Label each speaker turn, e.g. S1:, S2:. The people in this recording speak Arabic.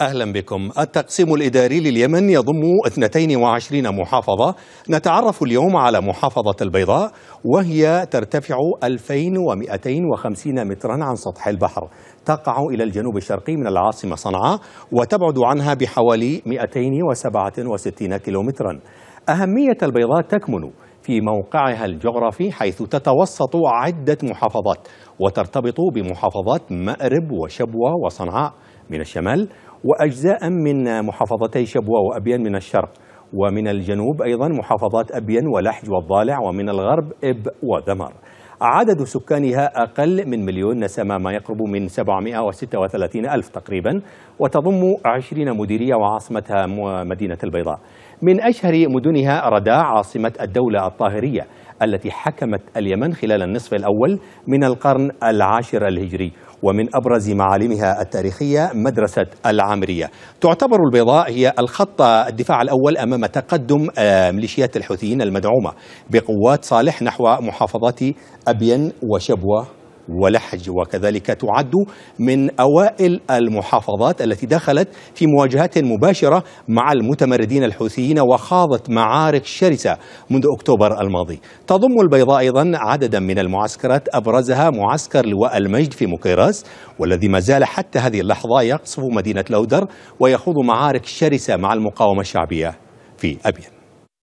S1: أهلا بكم التقسيم الإداري لليمن يضم 22 محافظة نتعرف اليوم على محافظة البيضاء وهي ترتفع 2250 مترا عن سطح البحر تقع إلى الجنوب الشرقي من العاصمة صنعاء وتبعد عنها بحوالي 267 كيلومترا أهمية البيضاء تكمن في موقعها الجغرافي حيث تتوسط عدة محافظات وترتبط بمحافظات مأرب وشبوة وصنعاء من الشمال وأجزاء من محافظتي شبوة وأبين من الشرق ومن الجنوب أيضا محافظات أبين ولحج والضالع ومن الغرب إب ودمر عدد سكانها أقل من مليون نسمة ما يقرب من 736 ألف تقريبا وتضم 20 مديرية وعاصمتها مدينة البيضاء من أشهر مدنها رداع عاصمة الدولة الطاهرية التي حكمت اليمن خلال النصف الأول من القرن العاشر الهجري ومن أبرز معالمها التاريخية مدرسة العمرية تعتبر البيضاء هي الخط الدفاع الأول أمام تقدم آه، ميليشيات الحوثيين المدعومة بقوات صالح نحو محافظات أبين وشبوة ولحج وكذلك تعد من أوائل المحافظات التي دخلت في مواجهات مباشرة مع المتمردين الحوثيين وخاضت معارك شرسة منذ أكتوبر الماضي تضم البيضاء أيضا عددا من المعسكرات أبرزها معسكر لواء المجد في مكيراس والذي ما زال حتى هذه اللحظة يقصف مدينة لودر ويخوض معارك شرسة مع المقاومة الشعبية في أبين